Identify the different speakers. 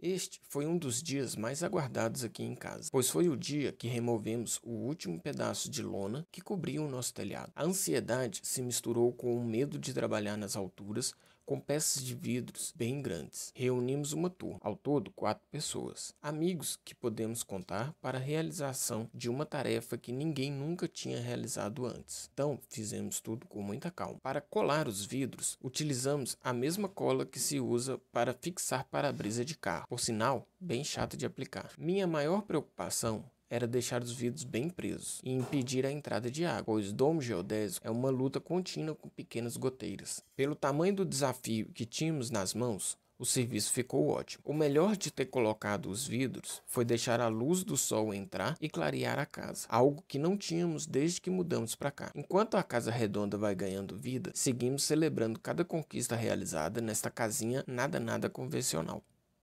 Speaker 1: Este foi um dos dias mais aguardados aqui em casa, pois foi o dia que removemos o último pedaço de lona que cobria o nosso telhado. A ansiedade se misturou com o medo de trabalhar nas alturas com peças de vidros bem grandes. Reunimos uma turma, ao todo quatro pessoas, amigos que podemos contar para a realização de uma tarefa que ninguém nunca tinha realizado antes. Então, fizemos tudo com muita calma. Para colar os vidros, utilizamos a mesma cola que se usa para fixar para-brisa de carro por sinal, bem chato de aplicar. Minha maior preocupação era deixar os vidros bem presos e impedir a entrada de água, pois domo geodésico é uma luta contínua com pequenas goteiras. Pelo tamanho do desafio que tínhamos nas mãos, o serviço ficou ótimo. O melhor de ter colocado os vidros foi deixar a luz do sol entrar e clarear a casa, algo que não tínhamos desde que mudamos para cá. Enquanto a casa redonda vai ganhando vida, seguimos celebrando cada conquista realizada nesta casinha nada nada convencional.